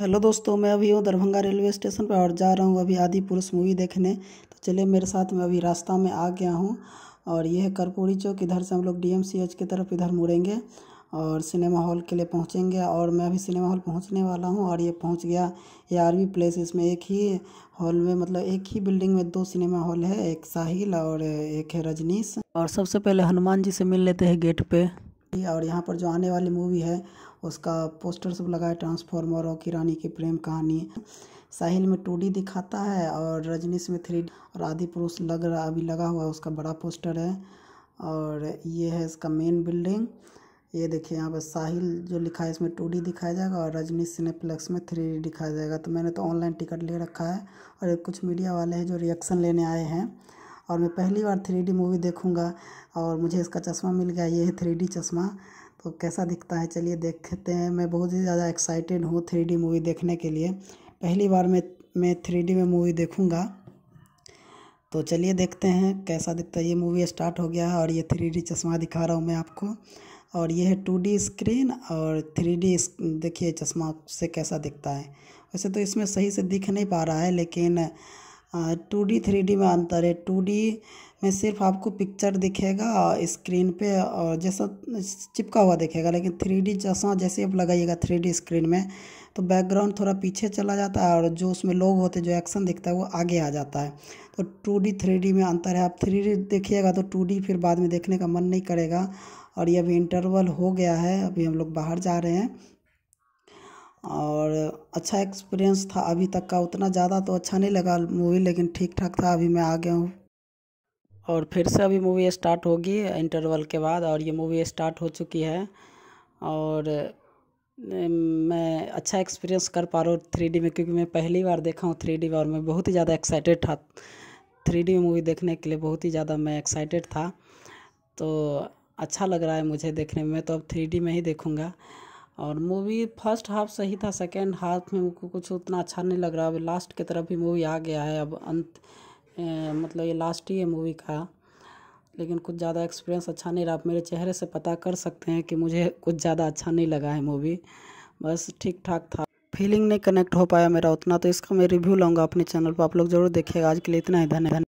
hello दोस्तों मैं अभी हूँ दरभंगा रेलवे स्टेशन पर और जा रहा हूँ अभी आदि पुरुष मूवी देखने तो चलिए मेरे साथ में अभी रास्ता में आ गया हूँ और ये है कर्पूरी चौक इधर से हम लोग डीएमसीएच की तरफ इधर मुड़ेंगे और सिनेमा हॉल के लिए पहुँचेंगे और मैं अभी सिनेमा हॉल पहुँचने वाला हूँ और ये पहुँच गया ये आर वी प्लेस इसमें एक ही हॉल में मतलब एक ही बिल्डिंग में दो सिनेमा हॉल है एक साहिल और एक है रजनीश और सबसे पहले हनुमान जी से मिल लेते हैं गेट पे और यहाँ पर जो आने वाली मूवी है उसका पोस्टर सब लगा है ट्रांसफॉर्मर और किरानी की प्रेम कहानी साहिल में टू दिखाता है और रजनीश में थ्री और आदि पुरुष लग रहा अभी लगा हुआ है उसका बड़ा पोस्टर है और ये है इसका मेन बिल्डिंग ये देखिए यहाँ पर साहिल जो लिखा है इसमें टू डी दिखाया जाएगा और रजनीश सिनेप्लेक्स में थ्री डी दिखाया जाएगा तो मैंने तो ऑनलाइन टिकट ले रखा है और कुछ मीडिया वाले हैं जो रिएक्शन लेने आए हैं और मैं पहली बार थ्री डी मूवी देखूँगा और मुझे इसका चश्मा मिल गया ये है थ्री डी चश्मा तो कैसा दिखता है चलिए देखते हैं मैं बहुत ही ज़्यादा एक्साइटेड हूँ थ्री मूवी देखने के लिए पहली बार मैं मैं थ्री में मूवी देखूँगा तो चलिए देखते हैं कैसा दिखता है ये मूवी स्टार्ट हो गया है और ये थ्री डी चश्मा दिखा रहा हूँ मैं आपको और ये है टू डी स्क्रीन और थ्री डी देखिए चश्मा से कैसा दिखता है वैसे तो इसमें सही से दिख नहीं पा रहा है लेकिन टू डी थ्री डी में अंतर है टू डी में सिर्फ आपको पिक्चर दिखेगा स्क्रीन पे और जैसा चिपका हुआ दिखेगा लेकिन थ्री डी जैसा जैसे आप लगाइएगा थ्री डी स्क्रीन में तो बैकग्राउंड थोड़ा पीछे चला जाता है और जो उसमें लोग होते हैं जो एक्शन दिखता है वो आगे आ जाता है तो टू डी थ्री डी में अंतर है आप थ्री डी देखिएगा तो टू डी फिर बाद में देखने का मन नहीं करेगा और ये अभी इंटरवल हो गया है अभी हम लोग बाहर जा रहे हैं और अच्छा एक्सपीरियंस था अभी तक का उतना ज़्यादा तो अच्छा नहीं लगा मूवी लेकिन ठीक ठाक था अभी मैं आ गया हूँ और फिर से अभी मूवी स्टार्ट होगी इंटरवल के बाद और ये मूवी स्टार्ट हो चुकी है और मैं अच्छा एक्सपीरियंस कर पा रहा हूँ थ्री डी में क्योंकि मैं पहली बार देखा हूँ थ्री डी और मैं बहुत ही ज़्यादा एक्साइटेड था थ्री डी मूवी देखने के लिए बहुत ही ज़्यादा मैं एक्साइटेड था तो अच्छा लग रहा है मुझे देखने में तो अब थ्री डी में ही देखूँगा और मूवी फर्स्ट हाफ सही था सेकेंड हाफ में कुछ उतना अच्छा नहीं लग रहा अभी लास्ट की तरफ भी मूवी आ गया है अब अंत मतलब ये लास्ट ही है मूवी का लेकिन कुछ ज़्यादा एक्सपीरियंस अच्छा नहीं रहा आप मेरे चेहरे से पता कर सकते हैं कि मुझे कुछ ज़्यादा अच्छा नहीं लगा है मूवी बस ठीक ठाक था फीलिंग नहीं कनेक्ट हो पाया मेरा उतना तो इसका मैं रिव्यू लूँगा अपने चैनल पर आप लोग ज़रूर देखिएगा आज के लिए इतना ही धन्यवाद